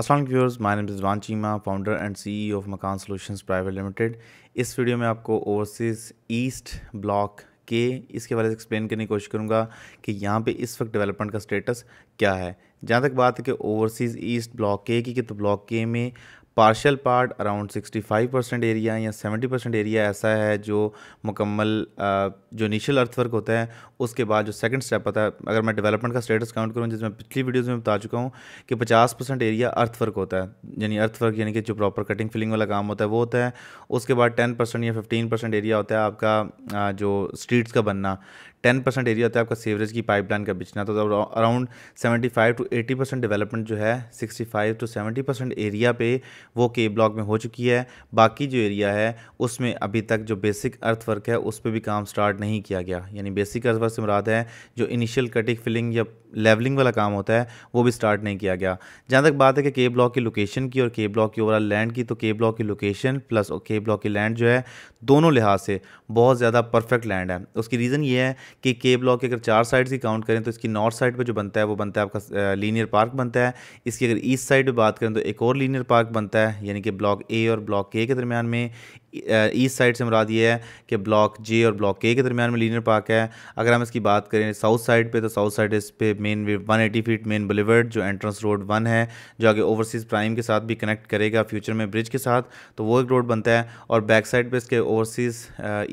Aslam viewers my name Rizwan Cheema founder and CEO of Makaan solutions private limited इस video में आपको overseas east block के इसके बारे से एक्सप्लेन करने की कोशिश करूँगा कि यहाँ पे इस वक्त डेवलपमेंट का स्टेटस क्या है जहाँ तक बात है कि ओवरसीज़ ईस्ट ब्लॉक के की कि तो ब्लॉक के में partial part around 65 percent area या 70 परसेंट एरिया ऐसा है जो मुकम्मल जो इनिशियल अर्थवर्क होता है उसके बाद जो सेकंड स्टेप होता है अगर मैं डेवलपमेंट का स्टेटस काउंट करूँ जिसमें पिछली वीडियोज़ में बता चुका हूँ कि 50 परसेंट एरिया अर्थवर्क होता है यानी अर्थवर्क यानी कि जो प्रॉपर कटिंग फिलिंग वाला काम होता है वो होता है उसके बाद टेन या फिफ्टीन एरिया होता है आपका जो स्ट्रीट्स का बनना टेन परसेंट एरिया होता है आपका सीवरेज की पाइपलाइन का बिछना तो around seventy five to eighty percent development जो है sixty five to seventy percent area पे वो के ब्लॉक में हो चुकी है बाकी जो एरिया है उसमें अभी तक जो बेसिक अर्थ वर्क है उस पर भी काम स्टार्ट नहीं किया गया यानी बेसिक अर्थ वर्क से मुराद है जो इनिशियल कटिंग फिलिंग या लेवलिंग वाला काम होता है वो भी स्टार्ट नहीं किया गया जहाँ तक बात है कि के ब्लॉक की लोकेशन की और के ब्लॉक की ओवरऑल लैंड की तो के ब्लॉक की लोकेशन प्लस के ब्लॉक की लैंड जो है दोनों लिहाज से बहुत ज़्यादा परफेक्ट लैंड है उसकी रीज़न ये है कि के ब्लॉक के अगर चार साइड की काउंट करें तो इसकी नॉर्थ साइड पर जो बनता है वो बनता है आपका लीनियर पार्क बनता है इसकी अगर ईस्ट साइड पर बात करें तो एक और लीनियर पार्क बनता है यानी कि ब्लॉक ए और ब्लॉक के के दरमियान में ईस्ट साइड से मुराद ये है कि ब्लॉक जे और ब्लॉक के के दरमियान में लीनियर पार्क है अगर हम इसकी बात करें साउथ साइड पे तो साउथ साइड इस पे main one eighty feet main boulevard जो एंट्रेंस रोड वन है जो आगे ओवरसीज़ प्राइम के साथ भी कनेक्ट करेगा फ्यूचर में ब्रिज के साथ तो वो एक रोड बनता है और बैक साइड पर इसके ओवरसीज़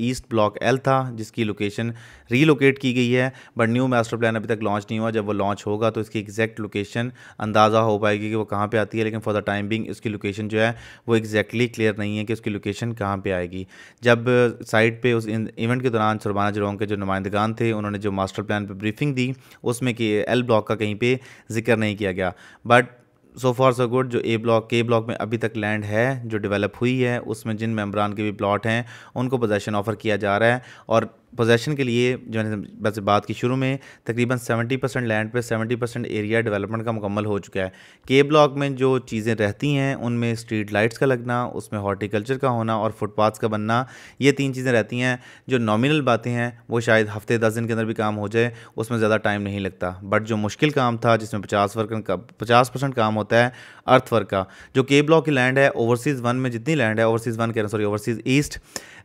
ईस्ट ब्लॉक एल था जिसकी लोकेशन रीलोकेट की गई है बट न्यू मास्टर प्लान अभी तक लॉन्च नहीं हुआ जब वो लॉन्च होगा तो इसकी एग्जैक्ट लोकेशन अंदाज़ा हो पाएगी कि वो कहाँ पर आती है लेकिन फॉर द टाइम बिंग इसकी लोकेशन जो है वो एग्जैक्टली क्लियर नहीं है कि उसकी लोकेशन कहाँ यहाँ पे आएगी जब साइट पे उस इवेंट के दौरान सुरबाना जरोंग के जो नुमाइंदगान थे उन्होंने जो मास्टर प्लान पर ब्रीफिंग दी उसमें कि एल ब्लॉक का कहीं पे जिक्र नहीं किया गया but so far so good जो ए ब्लॉक के ब्लॉक में अभी तक लैंड है जो डेवलप हुई है उसमें जिन मेम्बरान के भी प्लॉट हैं उनको पोजेशन ऑफ़र किया जा रहा है और पोजेसन के लिए जो है बस बात की शुरू में तकरीबन 70 परसेंट लैंड पे 70 परसेंट एरिया डेवलपमेंट का मुकम्मल हो चुका है के ब्लॉक में जो चीज़ें रहती हैं उनमें स्ट्रीट लाइट्स का लगना उसमें हॉर्टिकल्चर का होना और फुटपाथ्स का बनना ये तीन चीज़ें रहती हैं जो नॉमिनल बातें हैं वो शायद हफ्ते दस दिन के अंदर भी काम हो जाए उसमें ज़्यादा टाइम नहीं लगता बट जो मुश्किल काम था जिसमें पचास वर्क का पचास परसेंट काम होता है अर्थ वर्क का जो के ब्लॉक की लैंड है ओवरसीज़ वन में जितनी लैंड है ओवरसीज़ वन कह रहे हैं sorry overseas east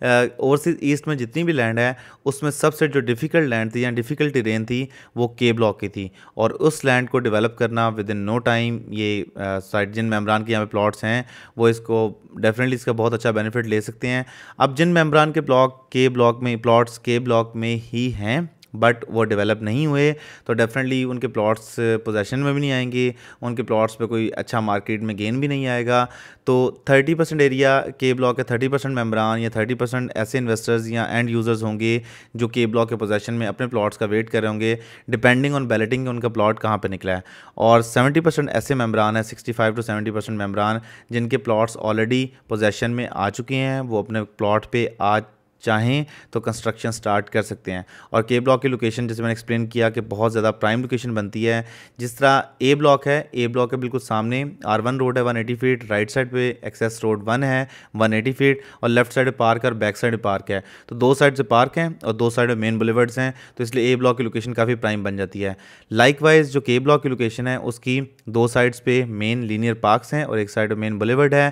overseas east में जितनी भी लैंड है उसमें सबसे जो डिफ़िकल्ट लैंड थी या डिफ़िकल्ट रेन थी वो के ब्लॉक की थी और उस लैंड को डेवलप करना विद इन नो टाइम ये साइड जिन मेम्बरान के यहाँ पे प्लॉट्स हैं वो इसको डेफिनेटली इसका बहुत अच्छा बेनिफिट ले सकते हैं अब जिन मेम्बरान के ब्लॉक के ब्लॉक में प्लॉट्स के ब्लॉक में ही हैं बट वो डेवलप नहीं हुए तो डेफिनेटली उनके प्लॉट्स पोजेशन में भी नहीं आएंगे उनके प्लॉट्स पे कोई अच्छा मार्केट में गेन भी नहीं आएगा तो 30 परसेंट एरिया के ब्लॉक के 30 परसेंट मेम्बरान या 30 परसेंट ऐसे इन्वेस्टर्स या एंड यूज़र्स होंगे जो के ब्लॉक के पोजेशन में अपने प्लॉट्स का वेट कर रहे होंगे डिपेंडिंग ऑन बैलेटिंग उनका प्लॉट कहाँ पर निकला है और सेवेंटी ऐसे मेम्बरान है सिक्सटी टू सेवेंटी परसेंट मेबरान जिनके प्लॉट्स ऑलरेडी पोजेशन में आ चुके हैं वो अपने प्लॉट पर आ चाहें तो कंस्ट्रक्शन स्टार्ट कर सकते हैं और के ब्लॉक की लोकेशन जैसे मैंने एक्सप्लेन किया कि बहुत ज़्यादा प्राइम लोकेशन बनती है जिस तरह ए ब्लॉक है ए ब्लॉक के बिल्कुल सामने आर वन रोड है one eighty feet right side पे एक्सेस रोड वन है वन एटी फीट और लेफ्ट साइड पार्क और बैक साइड पार्क है तो दो साइड से पार्क हैं और दो साइड मेन बुलेवर्ड्स हैं तो इसलिए ए ब्लॉक की लोकेशन काफ़ी प्राइम बन जाती है लाइक जो के ब्लॉक की लोकेशन है उसकी दो साइड्स पे मेन लीनियर पार्क्स हैं और एक साइड मेन बुलेवर्ड है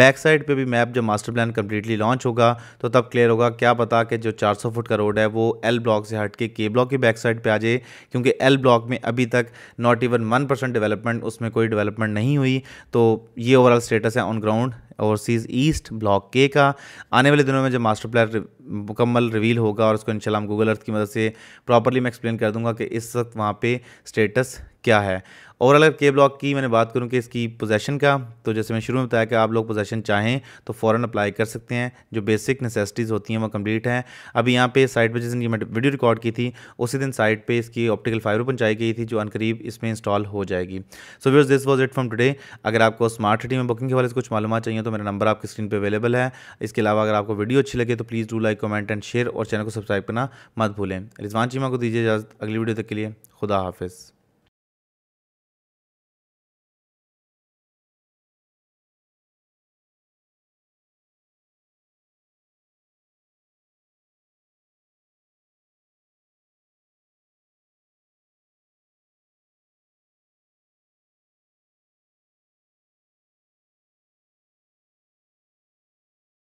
बैक साइड पे भी मैप जब मास्टर प्लान कम्प्लीटली लॉन्च होगा तो तब क्लियर होगा क्या पता कि जो 400 फुट का रोड है वो एल ब्लॉक से हट के के ब्लॉक की बैक साइड पे आ जाए क्योंकि एल ब्लॉक में अभी तक not even one percent development उसमें कोई डेवलपमेंट नहीं हुई तो ये ओवरऑल स्टेटस है on ground overseas east block के का आने वाले दिनों में जब मास्टर प्लान मुकम्मल रिवील होगा और उसको इंशाल्लाह गूगल अर्थ की मदद से प्रॉपरली मैं एक्सप्लेन कर दूंगा कि इस वक्त वहाँ पर स्टेटस क्या है और अगर के ब्लॉक की मैंने बात करूँ कि इसकी पोजेसन का तो जैसे मैं शुरू में बताया कि आप लोग पोजेसन चाहें तो फ़ौरन अप्लाई कर सकते हैं जो बेसिक नेसेसिटीज़ होती हैं वो कम्प्लीट हैं अभी यहाँ पे साइट पर जिस दिन मैं वीडियो रिकॉर्ड की थी उसी दिन साइट पे इसकी ऑप्टिकल फाइबर पहुँचाई गई थी जो अनकरीब इसमें इंस्टॉल हो जाएगी so views this was it from today अगर आपको स्मार्ट सिटी में बुकिंग के बारे से कुछ मालूम चाहिए तो मेरा नंबर आपकी स्क्रीन पर अवेलेबल है इसके अलावा अगर आपको वीडियो अच्छी लगे तो please do like comment and share और चैनल को सब्सक्राइब करना मत भूलें रिजवान चीमा को दीजिए इजाज़त अगली वीडियो तक के लिए खुदा हाफिज़